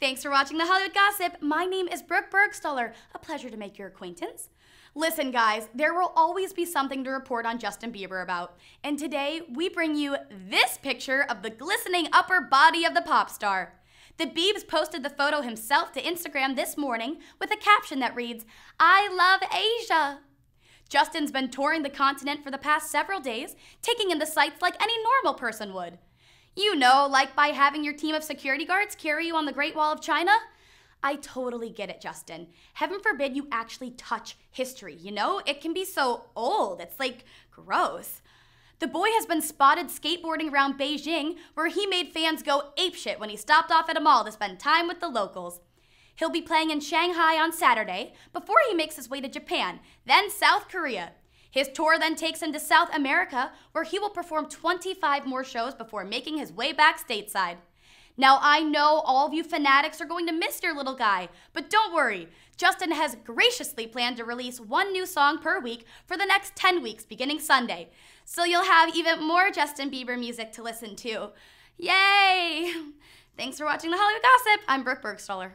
Thanks for watching The Hollywood Gossip. My name is Brooke Bergstaller. A pleasure to make your acquaintance. Listen, guys, there will always be something to report on Justin Bieber about. And today, we bring you this picture of the glistening upper body of the pop star. The Biebs posted the photo himself to Instagram this morning with a caption that reads, I love Asia. Justin's been touring the continent for the past several days, taking in the sights like any normal person would. You know, like by having your team of security guards carry you on the Great Wall of China? I totally get it, Justin. Heaven forbid you actually touch history, you know? It can be so old, it's like gross. The boy has been spotted skateboarding around Beijing, where he made fans go apeshit when he stopped off at a mall to spend time with the locals. He'll be playing in Shanghai on Saturday before he makes his way to Japan, then South Korea. His tour then takes him to South America, where he will perform 25 more shows before making his way back stateside. Now, I know all of you fanatics are going to miss your little guy, but don't worry. Justin has graciously planned to release one new song per week for the next 10 weeks beginning Sunday. So you'll have even more Justin Bieber music to listen to. Yay! Thanks for watching The Hollywood Gossip. I'm Brooke Bergstaller.